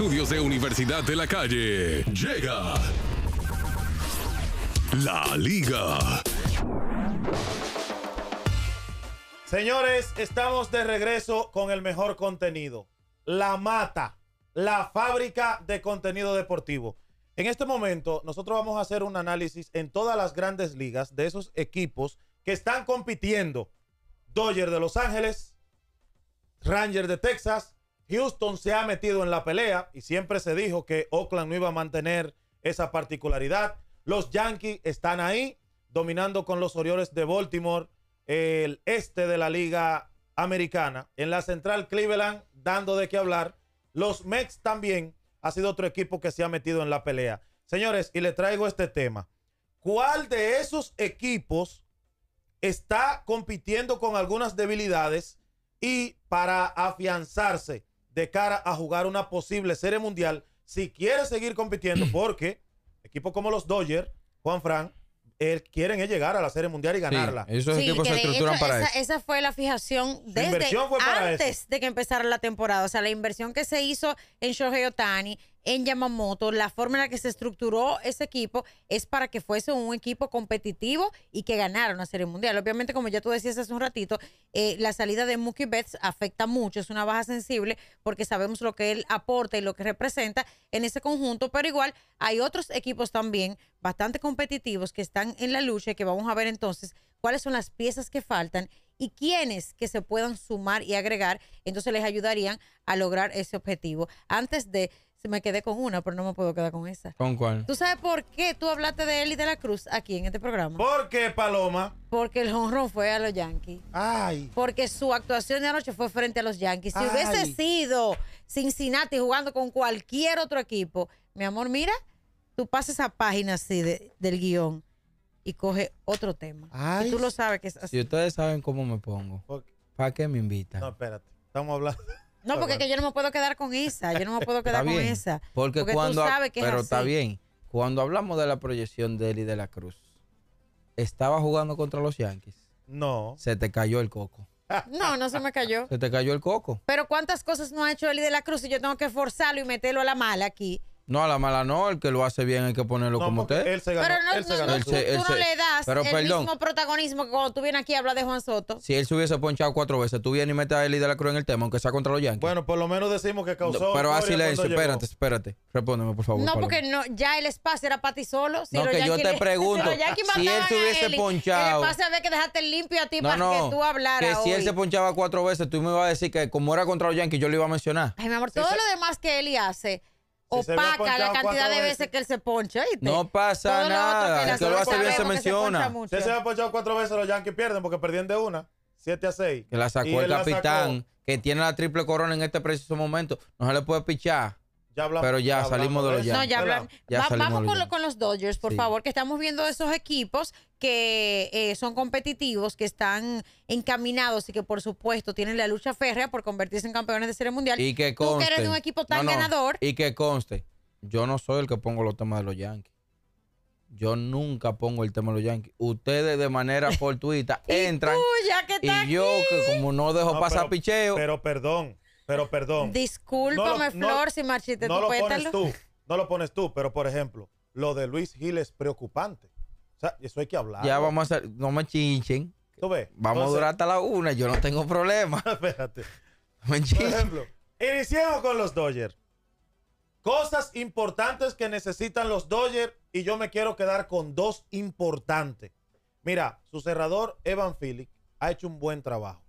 estudios de Universidad de la Calle. Llega la Liga. Señores, estamos de regreso con el mejor contenido. La Mata, la fábrica de contenido deportivo. En este momento, nosotros vamos a hacer un análisis en todas las grandes ligas de esos equipos que están compitiendo. Dodger de Los Ángeles, Ranger de Texas, Houston se ha metido en la pelea y siempre se dijo que Oakland no iba a mantener esa particularidad. Los Yankees están ahí, dominando con los Orioles de Baltimore el este de la liga americana. En la central Cleveland, dando de qué hablar. Los Mets también ha sido otro equipo que se ha metido en la pelea. Señores, y le traigo este tema. ¿Cuál de esos equipos está compitiendo con algunas debilidades y para afianzarse de cara a jugar una posible serie mundial si quiere seguir compitiendo, porque equipos como los Dodgers, Juan Fran, eh, quieren llegar a la Serie Mundial y ganarla. para esa, eso. fue la fijación desde antes de que empezara la temporada. O sea, la inversión que se hizo en Shohei Otani, en Yamamoto, la forma en la que se estructuró ese equipo es para que fuese un equipo competitivo y que ganara una serie mundial. Obviamente, como ya tú decías hace un ratito, eh, la salida de Mookie Betts afecta mucho, es una baja sensible porque sabemos lo que él aporta y lo que representa en ese conjunto, pero igual hay otros equipos también bastante competitivos que están en la lucha y que vamos a ver entonces cuáles son las piezas que faltan y quiénes que se puedan sumar y agregar, entonces les ayudarían a lograr ese objetivo. Antes de me quedé con una, pero no me puedo quedar con esa. ¿Con cuál? ¿Tú sabes por qué tú hablaste de él y de la Cruz aquí en este programa? ¿Por qué, Paloma? Porque el honrón fue a los Yankees. Ay. Porque su actuación de anoche fue frente a los Yankees. Si hubiese sido Cincinnati jugando con cualquier otro equipo, mi amor, mira, tú pasas a página así del guión y coge otro tema. Ay. Y tú lo sabes que es así. Si ustedes saben cómo me pongo, ¿para qué me invitan? No, espérate. Estamos hablando. No, porque que yo no me puedo quedar con Isa Yo no me puedo quedar con esa. Porque, cuando, que Pero está bien. Cuando hablamos de la proyección de Eli de la Cruz, ¿estaba jugando contra los Yankees? No. Se te cayó el coco. No, no se me cayó. Se te cayó el coco. Pero ¿cuántas cosas no ha hecho Eli de la Cruz y yo tengo que forzarlo y meterlo a la mala aquí? No, a la mala no, el que lo hace bien hay que ponerlo como usted. Él se ganó, pero no, él se ganó no, tú, no le das el mismo protagonismo que cuando tú vienes aquí a hablar de Juan Soto. Si él se hubiese ponchado cuatro veces, tú vienes y metes a Eli de la Cruz en el tema, aunque sea contra los Yankees. Bueno, por lo menos decimos que causó. pero a silencio, espérate, espérate. Respóndeme, por favor. No, porque no, ya el espacio era para ti solo. Si no, que yo te pregunto. si, él se hubiese ponchado. El a ver que dejaste limpio a ti para que tú hablaras. Que si él se ponchaba cuatro veces, tú me ibas a decir que como era contra los Yankees, yo lo iba a mencionar. Ay, mi amor, todo lo demás que él hace opaca la cantidad de veces que él se poncha. ¿viste? No pasa nada. Lo que, lo hace bien se menciona. Si se, se ha ponchado cuatro veces, los Yankees pierden porque perdían de una. siete a seis. Que la sacó el capitán, que tiene la triple corona en este preciso momento. No se le puede pichar pero ya, salimos de los Yankees. vamos con, los Dodgers, por favor, que estamos viendo esos equipos que eh, son competitivos, que están encaminados y que por supuesto tienen la lucha férrea por convertirse en campeones de serie mundial. Y que conste. Tú un equipo tan ganador. Y que conste, yo no soy el que pongo los temas de los Yankees. Yo nunca pongo el tema de los Yankees. Ustedes de manera fortuita entran. y, ya que y yo, que como no dejo pasar picheo. Pero perdón, pero perdón. Discúlpame, Flor, si marchite no lo pones tú. No lo pones tú, pero por ejemplo, lo de Luis Gil es preocupante. O sea, eso hay que hablar. Ya vamos a hacer, no me chinchen. ¿Tú Vamos a durar hasta la una, yo no tengo problema. Espérate. por ejemplo, iniciemos con los Dodgers. Cosas importantes que necesitan los Dodgers y yo me quiero quedar con dos importantes. Mira, su cerrador Evan Phillips ha hecho un buen trabajo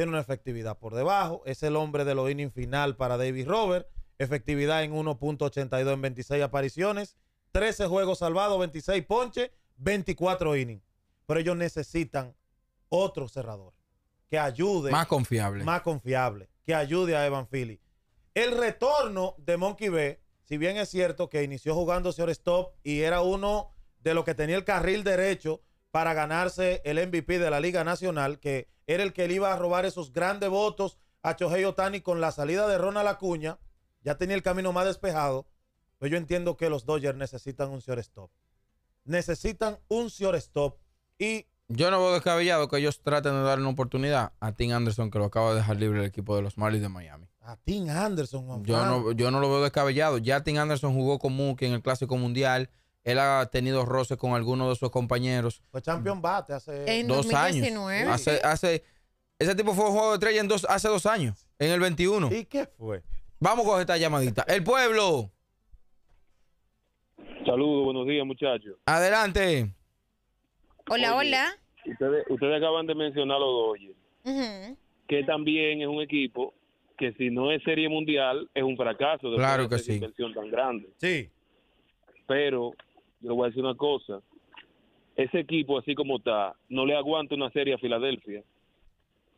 tiene una efectividad por debajo, es el hombre de los innings final para David Robert, efectividad en 1.82 en 26 apariciones, 13 juegos salvados, 26 ponches, 24 innings. Pero ellos necesitan otro cerrador que ayude. Más confiable. Más confiable, que ayude a Evan Philly. El retorno de Monkey B, si bien es cierto que inició jugando señor Stop y era uno de los que tenía el carril derecho para ganarse el MVP de la Liga Nacional, que era el que le iba a robar esos grandes votos a Chohei Otani con la salida de Ronald Acuña. Ya tenía el camino más despejado. Pero yo entiendo que los Dodgers necesitan un stop, Necesitan un stop Y. Yo no veo descabellado que ellos traten de dar una oportunidad a Tim Anderson, que lo acaba de dejar libre el equipo de los Marlins de Miami. A Tim Anderson, yo no, yo no lo veo descabellado. Ya Tim Anderson jugó con Mookie en el Clásico Mundial él ha tenido roces con algunos de sus compañeros. Fue campeón bate hace en dos años. Hace, ese tipo fue un juego de estrella en dos, hace dos años, en el 21. ¿Y qué fue? Vamos con esta llamadita. El pueblo. Saludos, buenos días, muchachos. Adelante. Hola, hola. Ustedes, acaban de mencionar los Dodgers, que también es un equipo que si no es serie mundial es un fracaso. De claro que sí. Inversión tan grande. Sí. Pero yo le voy a decir una cosa. Ese equipo, así como está, no le aguanta una serie a Filadelfia.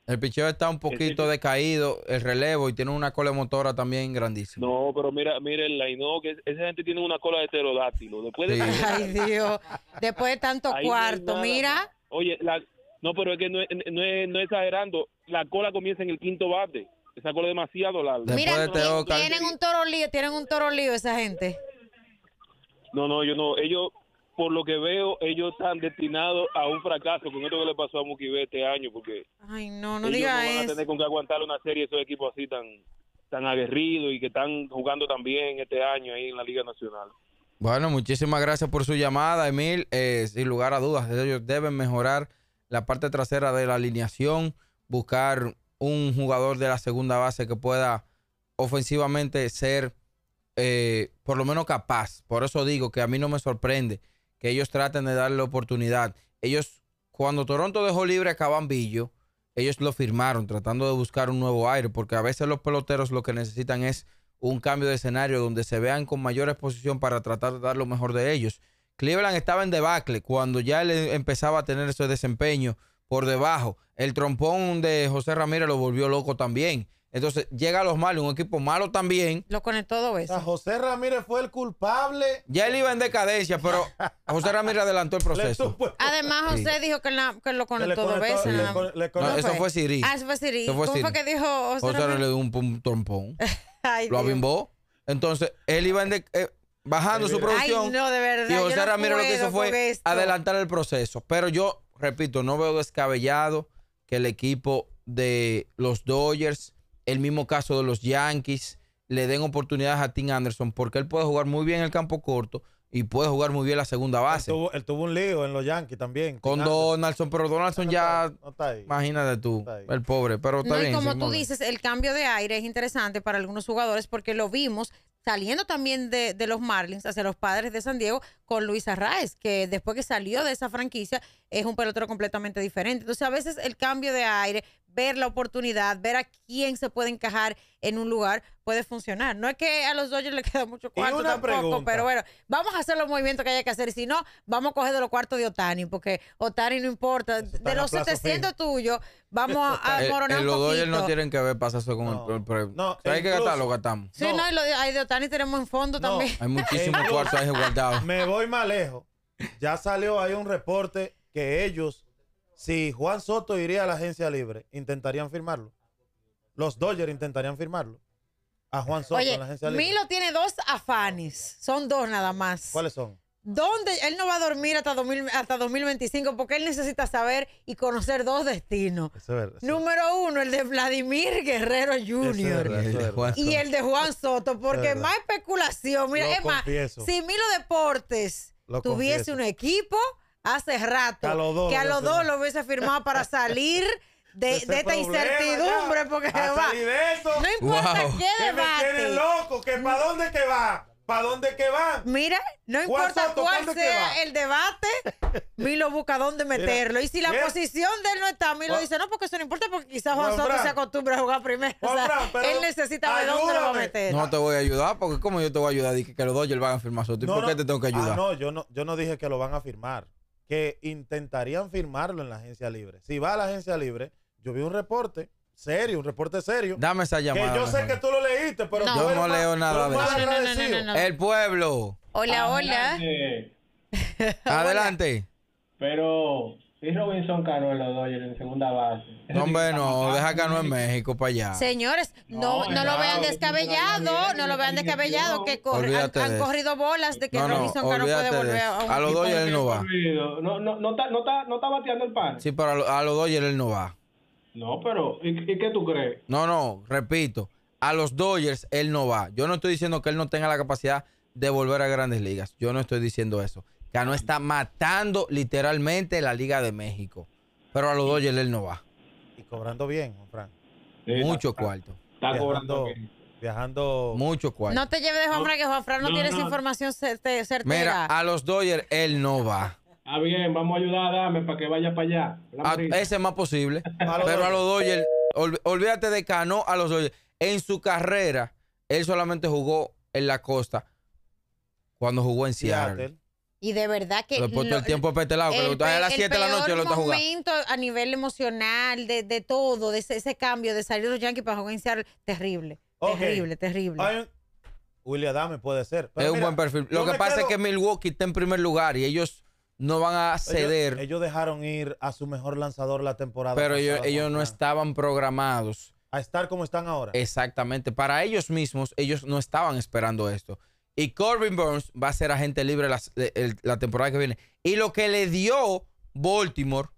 El picheo está un poquito decaído, el relevo, y tiene una cola motora también grandísima. No, pero mira, mire, el que esa gente tiene una cola de pterodáctilo. Después de... Ay, Dios. Después de tanto cuarto, mira. Oye, no, pero es que no, es, exagerando. La cola comienza en el quinto bate. Esa cola es demasiado larga. mira, tienen un toro lío, tienen un toro lío esa gente. No, no, yo no. Ellos, por lo que veo, ellos están destinados a un fracaso con esto que le pasó a Mukibé este año, porque. Ay, no, no van a tener con que aguantar una serie esos equipos así tan, tan aguerridos y que están jugando tan bien este año ahí en la Liga Nacional. Bueno, muchísimas gracias por su llamada, Emil. Eh, sin lugar a dudas, ellos deben mejorar la parte trasera de la alineación, buscar un jugador de la segunda base que pueda ofensivamente ser eh, por lo menos capaz. Por eso digo que a mí no me sorprende que ellos traten de darle oportunidad. Ellos, cuando Toronto dejó libre a Cabambillo, ellos lo firmaron tratando de buscar un nuevo aire, porque a veces los peloteros lo que necesitan es un cambio de escenario donde se vean con mayor exposición para tratar de dar lo mejor de ellos. Cleveland estaba en debacle cuando ya le empezaba a tener ese desempeño por debajo. El trompón de José Ramírez lo volvió loco también. Entonces llega a los malos, un equipo malo también. Lo conectó dos veces. A José Ramírez fue el culpable. Ya él iba en decadencia, pero José Ramírez adelantó el proceso. Además, José dijo que, lo conectó dos veces. eso fue Siri. Ah, eso fue Siri. Eso fue ¿Cómo fue que dijo José, José Ramírez? le dio un, un trompón. lo abimbó. Entonces, él iba en eh, bajando su producción. Ay, no, de verdad. Y José Ramírez lo que hizo fue adelantar el proceso. Pero yo, repito, no veo descabellado que el equipo de los Dodgers el mismo caso de los Yankees. Le den oportunidades a Tim Anderson porque él puede jugar muy bien el campo corto y puede jugar muy bien la segunda base. Él tuvo, un lío en los Yankees también. Con Donaldson, pero Donaldson ya. Imagínate tú, el pobre, pero está como tú dices, el cambio de aire es interesante para algunos jugadores porque lo vimos saliendo también de, los Marlins hacia los padres de San Diego con Luis Arraez, que después que salió de esa franquicia es un pelotero completamente diferente. Entonces, a veces el cambio de aire, ver la oportunidad, ver a quién se puede encajar en un lugar, puede funcionar. No es que a los Dodgers le queda mucho cuarto tampoco, pero bueno, vamos a hacer los movimientos que haya que hacer. Y si no, vamos a coger de los cuartos de Otani, porque Otani no importa. de los 700 tuyos, vamos a, eh, moronar eh, un Los Dodgers no tienen que ver pasa eso con el... el, no, hay que que lo gastamos. Sí, no, hay de Otani tenemos en fondo también. Hay muchísimos cuartos ahí guardados. Me voy más lejos. Ya salió ahí un reporte que ellos, si Juan Soto iría a la agencia libre, intentarían firmarlo. Los Dodgers intentarían firmarlo. A Juan Soto, Milo tiene dos afanes. Son dos nada más. ¿Cuáles son? ¿Dónde? Él no va a dormir hasta, hasta 2025 porque él necesita saber y conocer dos destinos. Eso es verdad, Número uno, el de Vladimir Guerrero Jr. y el de Juan Soto, porque más especulación. Mira, es más, si Milo Deportes tuviese un equipo hace rato, que a los dos lo hubiese firmado para salir. De, esta incertidumbre, porque qué debate. me loco, que para dónde que va. ¿Para dónde que va? Mira, no importa cuál sea el debate, Milo busca dónde meterlo. Y si la posición de él no está, Milo dice, no, porque eso no importa, porque quizás Juan Soto se acostumbra a jugar primero. él necesita ver dónde lo va a meter. No te voy a ayudar, porque ¿cómo yo te voy a ayudar? Dije que los dos lo van a firmar Soto. ¿Y por qué te tengo que ah, ayudar? no, yo no, yo no dije que lo van a firmar. Que intentarían firmarlo en la agencia libre. Si va a la agencia libre, yo vi un reporte serio, un reporte serio. Dame esa llamada. Que yo sé que tú lo leíste, pero no. yo no leo nada de eso. El pueblo. Hola, ah, hola. Este, Adelante. Pero si Robinson Cano en los Dodgers en segunda base. No, hombre, no, deja Cano en México para allá. Señores, no, no, lo vean descabellado, no lo vean descabellado, que han, corrido bolas de que Robinson Cano puede volver a un A los Dodgers él no va. No, no, no, está, no, está, no está bateando el pan. Sí, pero a, los Dodgers él no va. No, pero ¿y, qué tú crees? No, no, repito, a los Dodgers él no va. Yo no estoy diciendo que él no tenga la capacidad de volver a grandes ligas. Yo no estoy diciendo eso. Cano está matando literalmente la Liga de México. Pero a los Dodgers él no va. Y cobrando bien, Juan Mucho cuarto. Está cobrando bien viajando mucho cuarto. No te lleves, Fran que Juan Fran no, tiene esa información certera. Mira, a los Dodgers él no va. Ah, bien, vamos a ayudar a Dame para que vaya para allá. Ah, ese es más posible. pero a los Dodgers, olvídate de Cano, a los Dodgers. En su carrera, él solamente jugó en la costa cuando jugó en Seattle. Y de verdad que. Después todo el tiempo apetelado, que lo a las 7 de la noche lo está jugando. momento a nivel emocional, de, de todo, de ese, cambio de salir de los Yankees para jugar en Seattle, terrible. Terrible, terrible. William Adame puede ser. es un buen perfil. Lo que pasa es que Milwaukee está en primer lugar y ellos no van a ceder. Ellos, dejaron ir a su mejor lanzador la temporada. Pero ellos, no estaban programados. A estar como están ahora. Exactamente. Para ellos mismos, ellos no estaban esperando esto. Y Corbin Burns va a ser agente libre la, temporada que viene. Y lo que le dio Baltimore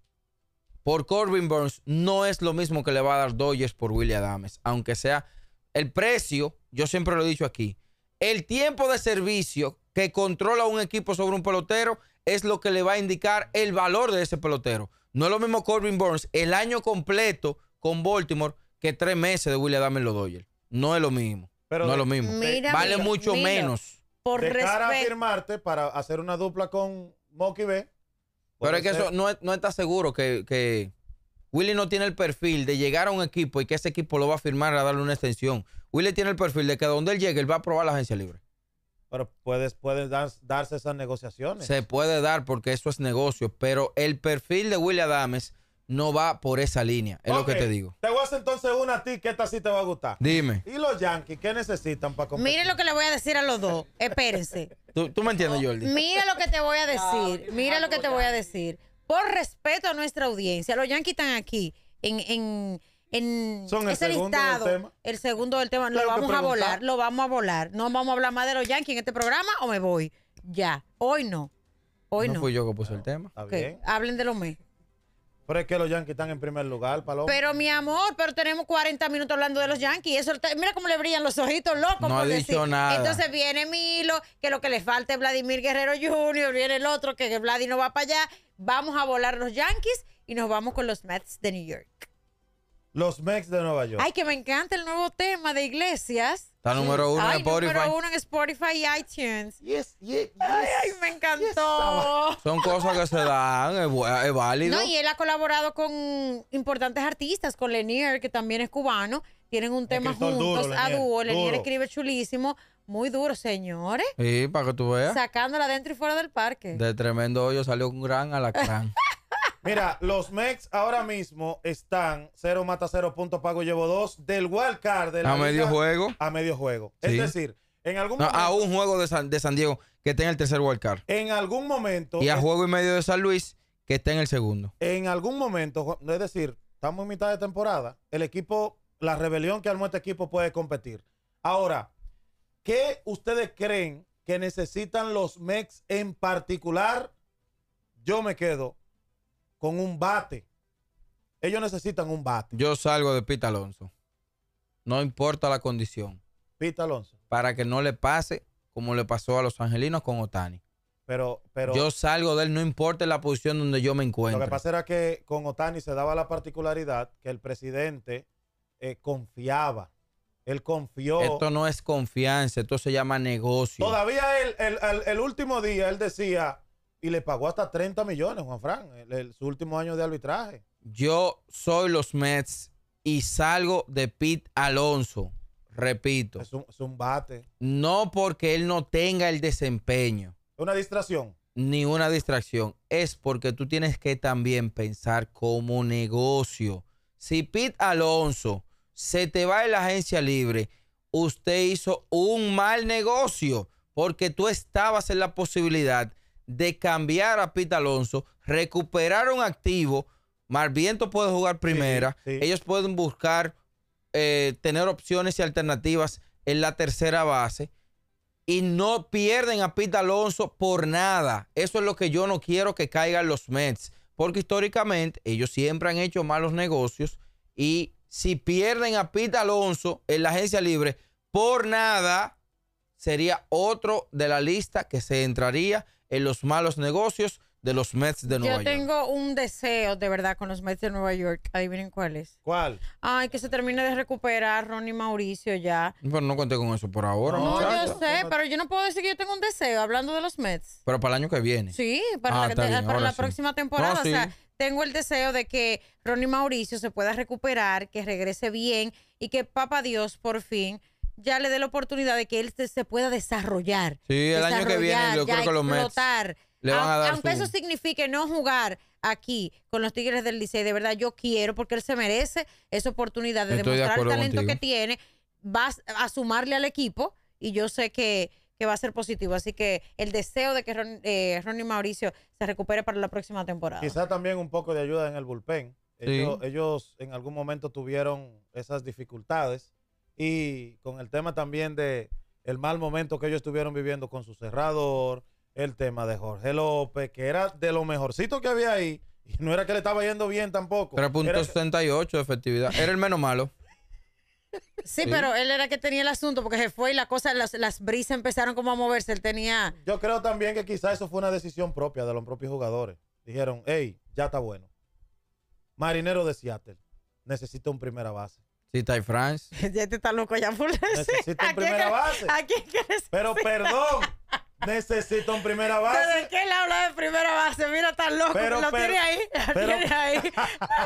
por Corbin Burns no es lo mismo que le va a dar Dodgers por William Adams. Aunque sea el precio, yo siempre lo he dicho aquí, el tiempo de servicio que controla un equipo sobre un pelotero es lo que le va a indicar el valor de ese pelotero. No es lo mismo Corbin Burns el año completo con Baltimore que tres meses de William los Lodoyer. No es lo mismo. Pero no es lo mismo. vale mucho menos. Por firmarte para hacer una dupla con Mocky B. Pero es que eso no, no, está seguro que, que Willy no tiene el perfil de llegar a un equipo y que ese equipo lo va a firmar a darle una extensión. Willy tiene el perfil de que donde él llegue, él va a probar la agencia libre. Pero puedes, puedes darse esas negociaciones. Se puede dar porque eso es negocio, pero el perfil de William Adams no va por esa línea, es lo que te digo. Te voy a hacer entonces una a ti que esta sí te va a gustar. Dime. ¿Y los Yankees qué necesitan para comprar? Mire lo que le voy a decir a los dos, espérense. ¿Tú, me entiendes, Jordi? Mira lo que te voy a decir, mira lo que te voy a decir. Por respeto a nuestra audiencia, los Yankees están aquí en, en en ese listado, el segundo del tema, lo vamos a volar, lo vamos a volar. No vamos a hablar más de los Yankees en este programa o me voy. Ya, hoy no. Hoy no. no. fui yo que puse el tema. Hablen de los Mets. Pero es que los Yankees están en primer lugar, Paloma. Pero mi amor, pero tenemos 40 minutos hablando de los Yankees. Eso mira cómo le brillan los ojitos, locos No ha dicho nada. Entonces viene Milo, que lo que le falta es Vladimir Guerrero Jr., viene el otro, que Vladimir no va para allá. Vamos a volar los Yankees y nos vamos con los Mets de New York. Los Mex de Nueva York. Ay, que me encanta el nuevo tema de Iglesias. Está número uno en Spotify. Número uno en Spotify y iTunes. Yes, yes, yes, ay, me encantó. Son cosas que se dan, es, válido. No, y él ha colaborado con importantes artistas, con Lenier, que también es cubano. Tienen un tema juntos a dúo. Lenier escribe chulísimo. Muy duro, señores. Sí, para que tú veas. Sacándola dentro y fuera del parque. De tremendo hoyo salió un gran alacrán. Mira, los Mex ahora mismo están 0 mata 0 punto pago llevo 2 del wild card. De a medio juego. A medio juego. Es decir, en algún momento, A un juego de San, de San Diego que está en el tercer wild En algún momento. Y a juego y medio de San Luis que está en el segundo. En algún momento, es decir, estamos en mitad de temporada, el equipo, la rebelión que armó este equipo puede competir. Ahora, ¿qué ustedes creen que necesitan los Mex en particular? Yo me quedo con un bate. Ellos necesitan un bate. Yo salgo de Pita Alonso. No importa la condición. Pita Alonso. Para que no le pase como le pasó a los angelinos con Otani. Pero, pero. Yo salgo de él, no importa la posición donde yo me encuentro. Lo que pasa era que con Otani se daba la particularidad que el presidente eh, confiaba. Él confió. Esto no es confianza, esto se llama negocio. Todavía el último día, él decía: y le pagó hasta 30 millones, Juan Fran, el, su último año de arbitraje. Yo soy los Mets y salgo de Pete Alonso. Repito. Es un, es un bate. No porque él no tenga el desempeño. Una distracción. Ni una distracción. Es porque tú tienes que también pensar como negocio. Si Pete Alonso se te va en la agencia libre, usted hizo un mal negocio porque tú estabas en la posibilidad de cambiar a Pita Alonso, recuperar un activo. Marviento puede jugar primera. Ellos pueden buscar eh, tener opciones y alternativas en la tercera base. Y no pierden a Pita Alonso por nada. Eso es lo que yo no quiero que caigan los Mets. Porque históricamente ellos siempre han hecho malos negocios. Y si pierden a Pita Alonso en la agencia libre por nada, sería otro de la lista que se entraría en los malos negocios de los Mets de Nueva York. Yo tengo un deseo de verdad con los Mets de Nueva York. Adivinen cuál es. ¿Cuál? Ay, que se termine de recuperar Ronnie Mauricio ya. Pero no conté con eso por ahora. No, yo sé, pero yo no puedo decir que yo tengo un deseo hablando de los Mets. Pero para el año que viene. Sí, para ah, la, próxima temporada. O sea, tengo el deseo de que Ronnie Mauricio se pueda recuperar, que regrese bien y que Papa Dios por fin ya le dé la oportunidad de que él se, pueda desarrollar. Sí, el año que viene yo creo que Aunque eso signifique no jugar aquí con los Tigres del Licey, de verdad yo quiero porque él se merece esa oportunidad de demostrar el talento que tiene, va a sumarle al equipo y yo sé que va a ser positivo. Así que el deseo de que eh, Ronnie Mauricio se recupere para la próxima temporada. Quizá también un poco de ayuda en el bullpen. ellos en algún momento tuvieron esas dificultades y con el tema también de el mal momento que ellos estuvieron viviendo con su cerrador, el tema de Jorge López, que era de lo mejorcito que había ahí, y no era que le estaba yendo bien tampoco. 3.68 de efectividad, era el menos malo. Sí, pero él era que tenía el asunto porque se fue y la cosa, las, las, brisas empezaron como a moverse. Él tenía. Yo creo también que quizás eso fue una decisión propia de los propios jugadores. Dijeron, hey, ya está bueno. Marinero de Seattle, necesita un primera base. Sí, y France. Ya está loco ya por Necesito en primera base. Aquí Pero perdón. Necesito un primera base. ¿Pero qué le habla de primera base? Mira, está loco. lo tiene ahí. Lo pero, tiene ahí.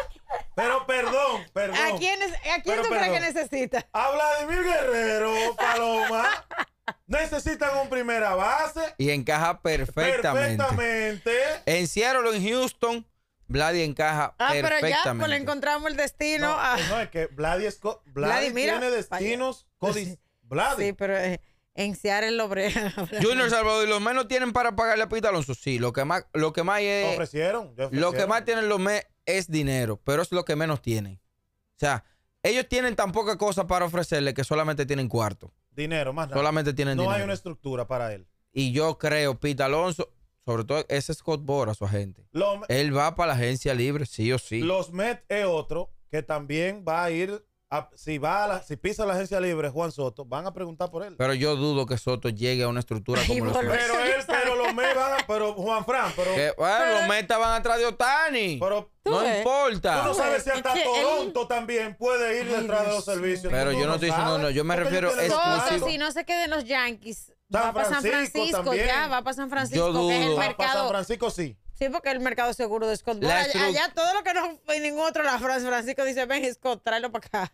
pero perdón, perdón. ¿A quién, es, a tú crees que necesita? A Vladimir Guerrero, Paloma. Necesitan un primera base. Y encaja perfectamente. Perfectamente. En Seattle, en Houston. Vladi encaja ah, perfectamente. pero ya, pues le encontramos el destino. No, ah. pues no es que Vladi, tiene destinos. Vladi. Sí, pero eh, en Sear Junior Salvador, ¿y los menos tienen para pagarle a Pita Alonso? Sí, lo que más, lo que más es... Lo que más tienen los mes es dinero, pero es lo que menos tienen. O sea, ellos tienen tan poca cosa para ofrecerle que solamente tienen cuarto. Dinero, más nada. Solamente tienen dinero. No hay una estructura para él. Y yo creo, Pita Alonso, sobre todo ese Scott Bora, su agente. él va para la agencia libre, sí o sí. Los Met es otro que también va a ir Ah, si va si pisa la agencia libre Juan Soto, van a preguntar por él. Pero yo dudo que Soto llegue a una estructura como los Pero él, pero los van, pero Juan Fran, pero bueno, los Mets van atrás de Otani. Pero no importa. Tú no sabes si hasta Toronto también puede ir detrás de los servicios. Pero yo no estoy diciendo, no, yo me refiero a si no se queden los Yankees. va para San Francisco ya, va para San Francisco, yo dudo. que es el mercado. San Francisco sí. Sí, porque el mercado seguro de Scott. Allá, todo lo que no en ningún otro la Francisco dice, ven Scott, tráelo para acá.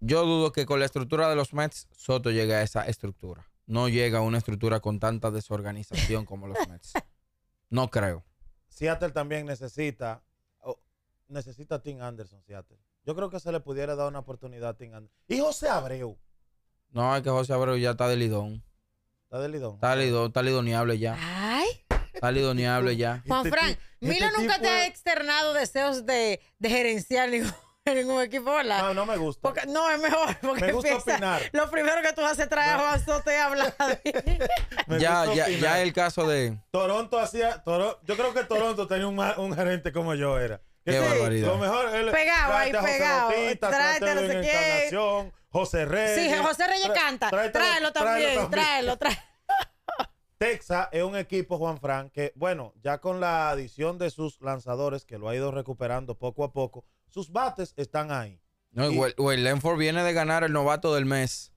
Yo dudo que con la estructura de los Mets, Soto llegue a esa estructura. No llega a una estructura con tanta desorganización como los Mets. No creo. Seattle también necesita, necesita a Tim Anderson, Seattle. Yo creo que se le pudiera dar una oportunidad a Tim Anderson. Y José Abreu. No, es que José Abreu ya está de lidón. Está de lidón. Está lidón, está lidoneable ya. Ay. Está lidoneable ya. Juan este Fran, Milo este nunca te ha externado deseos de, de gerenciar ningún en equipo, No, no me gusta. Porque, no, es mejor. Porque me gusta opinar. Lo primero que tú haces trae a Juan Soto habla hablar. ya, ya, ya el caso de. Toronto hacía. Toro, yo creo que Toronto tenía un, un gerente como yo era. Qué barbaridad. Lo mejor pegado ahí, pegado. José Reyes. Sí, José Reyes canta. tráelo, también, tráelo, tráelo, Texas es un equipo, Juan Fran, que, bueno, ya con la adición de sus lanzadores, que lo ha ido recuperando poco a poco, sus bates están ahí. No, y, Lenford viene de ganar el novato del mes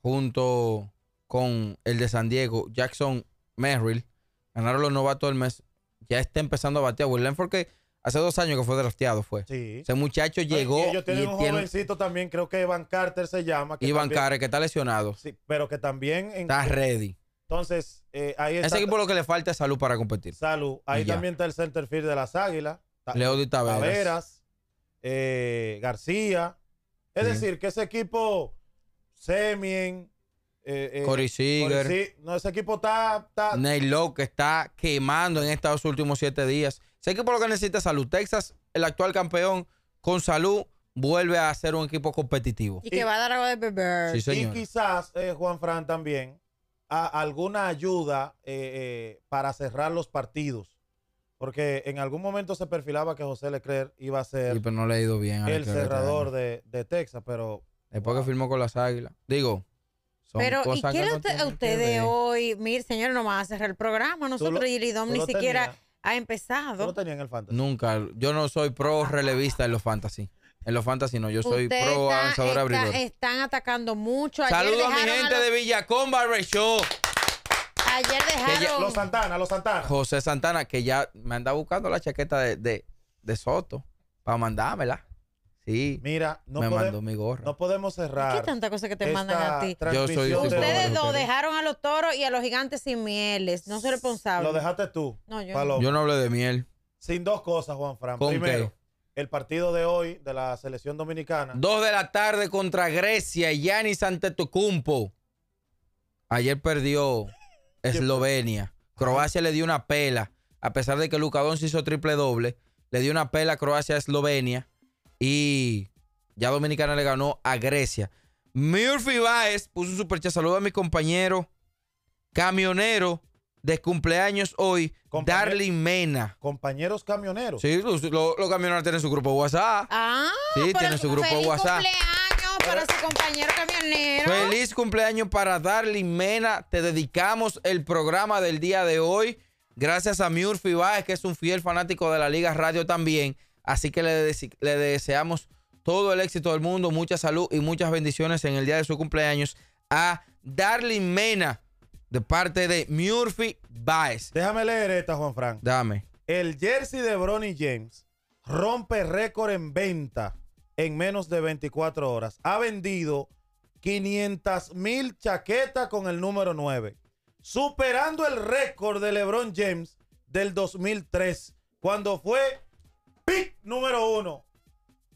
junto con el de San Diego, Jackson Merrill. Ganaron los novatos del mes. Ya está empezando a batear. Will Lenford que hace dos años que fue drafteado fue. Sí. Ese muchacho llegó. ellos tienen un jovencito también, creo que Iván Carter se llama. Que Iván Carter, que está lesionado. Sí, pero que también... Está ready. Entonces, eh, ahí está. Ese equipo lo que le falta es salud para competir. Salud. Ahí también está el centerfield field de las Águilas. Leo Taveras. Taveras eh, García. Es decir, que ese equipo, Semien, eh, eh, Corey Seager. no, ese equipo está. está... Neil que está quemando en estos últimos siete días. Ese equipo lo que necesita salud. Texas, el actual campeón, con salud, vuelve a ser un equipo competitivo. Y, que va a dar algo de beber. y quizás, Juan Fran, también, a alguna ayuda para cerrar los partidos. Porque en algún momento se perfilaba que José Leclerc iba a ser el cerrador de, Texas, pero... Después que firmó con las Águilas. Digo, pero, ¿y qué usted, ustedes hoy? Mir, señor, no va a cerrar el programa. Nosotros ni siquiera ha empezado. no el fantasy? Nunca. Yo no soy pro ah, relevista ah, en los ah. fantasy. En los fantasy no, yo soy pro avanzador abridor. Están atacando mucho. Saludos a mi gente de Villa de Villacomba Show. Ayer dejaron. los Santana, los Santana. José Santana, que ya me anda buscando la chaqueta de, de, Soto para mandármela. Sí. Mira, no, me mi gorra. no podemos cerrar. ¿Qué tanta cosa que te mandan a ti? Yo Ustedes dos dejaron a los toros y a los gigantes sin mieles. No soy responsable. Lo dejaste tú. yo, yo no hablé de miel. Sin dos cosas, Juan Fran. Primero, el partido de hoy de la selección dominicana. Dos de la tarde contra Grecia, y Yanis tucumpo Ayer perdió Eslovenia. Croacia le dio una pela, a pesar de que Lucadón se hizo triple doble, le dio una pela a Croacia a Eslovenia y ya Dominicana le ganó a Grecia. Murphy Baez puso un superchat. Saludo a mi compañero camionero de cumpleaños hoy, Darling Mena. Compañeros camioneros. Sí, los, camioneros tienen su grupo WhatsApp. Ah, sí, tienen su grupo WhatsApp para su compañero camionero. Feliz cumpleaños para Darling Mena. Te dedicamos el programa del día de hoy. Gracias a Murphy Baez que es un fiel fanático de la Liga Radio también. Así que le, deseamos todo el éxito del mundo, mucha salud y muchas bendiciones en el día de su cumpleaños a Darling Mena de parte de Murphy Baez. Déjame leer esta, Juan Frank. Dame. El jersey de Bronny James rompe récord en venta en menos de 24 horas. Ha vendido 500 mil chaquetas con el número 9, superando el récord de LeBron James del 2003, cuando fue pick número uno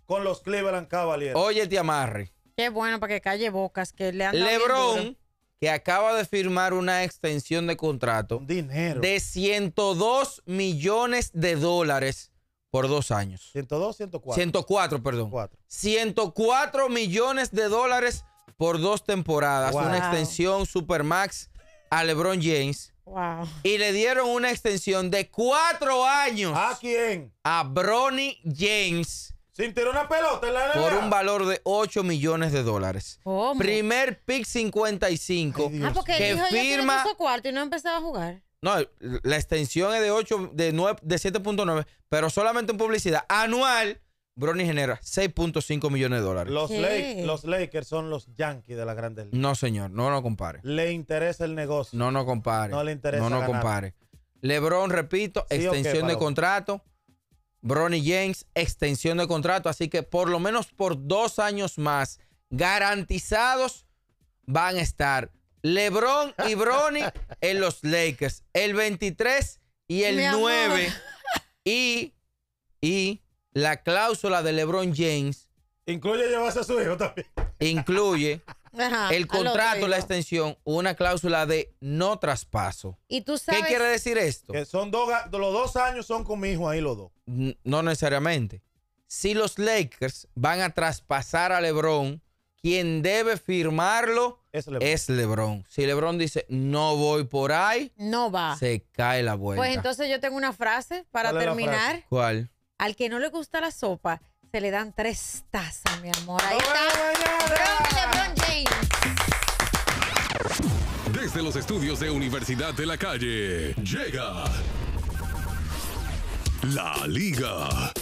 con los Cleveland Cavaliers. Oye, te amarre. Qué bueno para que calle bocas, que le LeBron, que acaba de firmar una extensión de contrato. Dinero. De 102 millones de dólares por dos años. 102, 104. 104, perdón. 104, 104 millones de dólares por dos temporadas. Una extensión Supermax a LeBron James. Wow. Y le dieron una extensión de cuatro años. ¿A quién? A Bronny James. Sin tirar una pelota en la Por un valor de 8 millones de dólares. Primer pick 55. ah, porque que firma. Ya cuarto y no ha a jugar. No, la extensión es de 8, de de 7.9, pero solamente en publicidad anual, Brony genera 6.5 millones de dólares. Los, Lakers son los Yankees de la grande Ligas. No, señor, no lo compare. Le interesa el negocio. No no compare. No le interesa. No no compare. LeBron, repito, extensión de contrato. Bronny James, extensión de contrato. Así que por lo menos por dos años más, garantizados van a estar LeBron y Bronny en los Lakers. El 23 y el 9. Y, la cláusula de LeBron James. Incluye llevarse a su hijo también. Incluye el contrato, la extensión, una cláusula de no traspaso. ¿Y tú sabes? ¿Qué quiere decir esto? Que son dos, los dos años son con mi hijo ahí los dos. No necesariamente. Si los Lakers van a traspasar a LeBron, quien debe firmarlo es Lebron. Si Lebron dice, no voy por ahí, no va. Se cae la vuelta. Pues entonces yo tengo una frase para terminar. ¿Cuál? Al que no le gusta la sopa, se le dan tres tazas, mi amor. Ahí está. James. Desde los estudios de Universidad de la Calle, llega la Liga